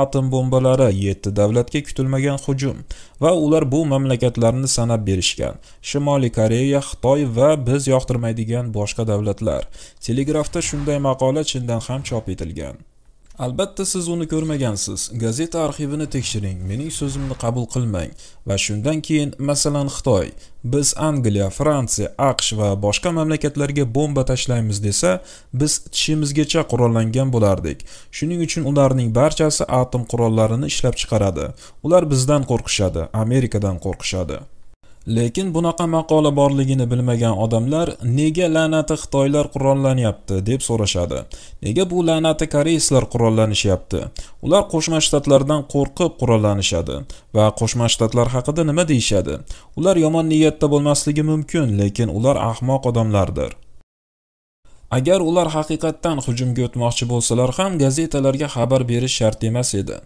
Atom bombalari 7 davlatga kutilmagan hujum va ular bu mamlakatlarni sanab berishgan. Shimoliy Koreya, Xitoy va biz yoqtirmaydigan boshqa davlatlar. Telegrafda shunday maqola chindan ham chop etilgan. Albatta siz uni ko'rmagansiz. Gazeta arxivini tekshiring, mening so'zimni qabul qilmang va shundan keyin, masalan, Xitoy, biz Angliya, Fransiya, AQSh va boshqa mamlakatlarga bomba tashlaymiz desa, biz tishimizgacha qurollangan bo'lardik. Shuning uchun ularning barchasi atom qurollarini ishlab chiqaradi. Ular bizdan qo'rqishadi, Amerikadan qo'rqishadi. lekin bunaqa maqola borligini bilmagan odamlar nega la'nati xitoylar qurollanyapti deb so'rashadi nega bu la'nati koreyslar qurollanishyapti ular qo'shma shtatlardan qo'rqib qurollanishadi va qo'shma shtatlar haqida nima deyishadi ular yomon niyatda bo'lmasligi mumkin lekin ular ahmoq odamlardir Agar ular haqiqatdan hujumga o'tmoqchi bo'lsalar ham gazetalarga xabar berish shart emas edi.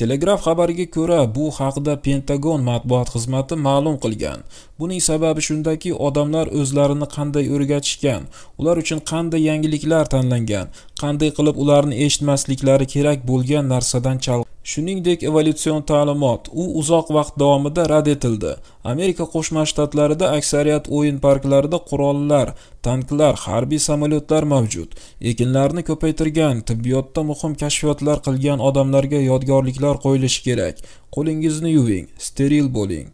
Telegraf xabariga ko'ra, bu haqda Pentagon matbuot xizmati ma'lum qilgan. Buning sababi shundaki, odamlar o'zlarini qanday o'rgatishgan, ular uchun qanday yangiliklar tanlangan, qanday qilib ularni eshitmasliklari kerak bo'lgan narsadan chalg'i. Shuningdek, evolyutsion ta'limot u uzoq vaqt davomida rad etildi. Amerika Qo'shma Shtatlarida aksariyat o'yin parklarida qurollar, tanklar, harbiy samolyotlar mavjud. Ekinlarni ko'paytirgan, tibbiyotda muhim kashfiyotlar qilgan odamlarga yodgorliklar qo'yilishi kerak. Qo'lingizni yuving, steril bo'ling.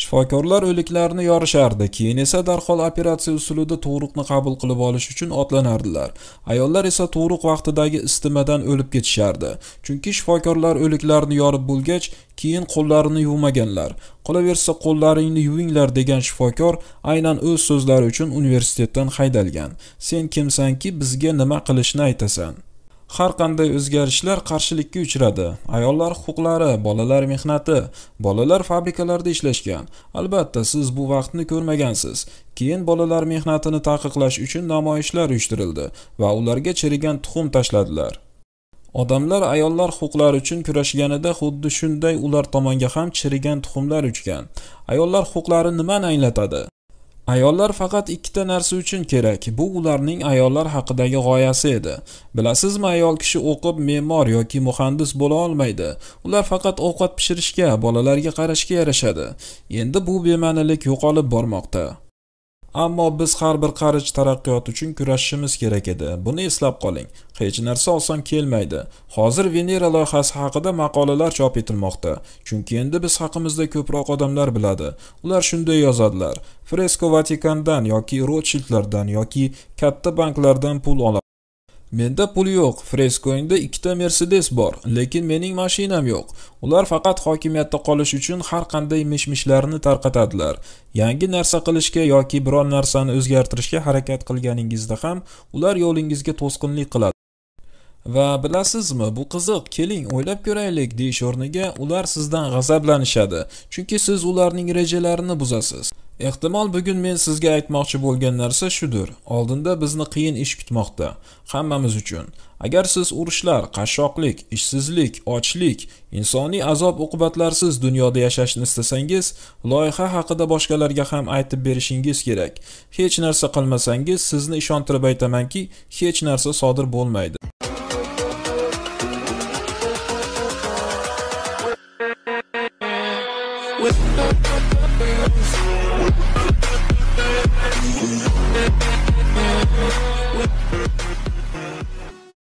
shifokorlar o'liklarni yorishardi keyin esa darhol operatsiya usulida tug'ruqni qabul qilib olish uchun otlanardilar ayollar esa tug'ruq vaqtidagi istimadan o'lib ketishardi chunki shifokorlar o'liklarni yorib bo'lgach keyin qo'llarini yuvmaganlar qolaversa qo'llaringni yuvinglar degan shifokor aynan o'z so'zlari uchun universitetdan haydalgan sen kimsanki bizga nima qilishni aytasan Har qanday o'zgarishlar qarshilikka uchradi. Ayollar huquqlari, bolalar mehnati, bolalar fabrikalarda ishlashgan. Albatta, siz bu vaqtni ko'rmagansiz. Keyin bolalar mehnatini taqiqlash uchun namoyishlar uyushtirildi va ularga chirigan tuxum tashladilar. Odamlar ayollar huquqlari uchun kurashganida xuddi shunday ular tomonga ham chirigan tuxumlar uchgan. Ayollar huquqlari nimani anglatadi? Ayollar faqat ikkita narsa uchun kerak. Bu ularning ayollar haqidagi g'oyasi edi. Bilasizmi, ayol kishi o'qib me'mor yoki muhandis bo'la olmaydi. Ular faqat ovqat pishirishga, bolalarga qarashga yarashadi. Endi bu bema'nilik yo'qolib bormoqda. ammo biz har bir qarich taraqqiyot uchun kurashishimiz kerak edi buni eslab qoling hech narsa oson kelmaydi hozir venera loyihasi haqida maqolalar chop etilmoqda chunki endi biz haqimizda ko'proq odamlar biladi ular shunday yozadilar fresko vatikandan yoki rotshildlardan yoki katta banklardan pul oladi Menda pul yo'q. Freskoingda ikkita Mercedes bor, lekin mening mashinam yo'q. Ular faqat hokimiyatda qolish uchun har qanday mishmishlarni tarqatadilar. Yangi narsa qilishga yoki biror narsani o'zgartirishga harakat qilganingizda ham ular yo'lingizga to'sqinlik qiladi. Va bilasizmi, bu qiziq, keling o'ylab ko'raylik deish o'rniga ular sizdan g'azablanishadi, chunki siz ularning rejalarini buzasiz. Ehtimol bugun men sizga aytmoqchi bo'lgan narsa shudir. Oldinda bizni qiyin ish kutmoqda, hammamiz uchun. Agar siz urushlar, qashshoqlik, ishsizlik, ochlik, insoniy azob uqubatlarsiz dunyoda yashashni istasangiz, loyiha haqida boshqalarga ham aytib berishingiz kerak. Hech narsa qilmasangiz, sizni ishontirib aytamanki, hech narsa sodir bo'lmaydi. With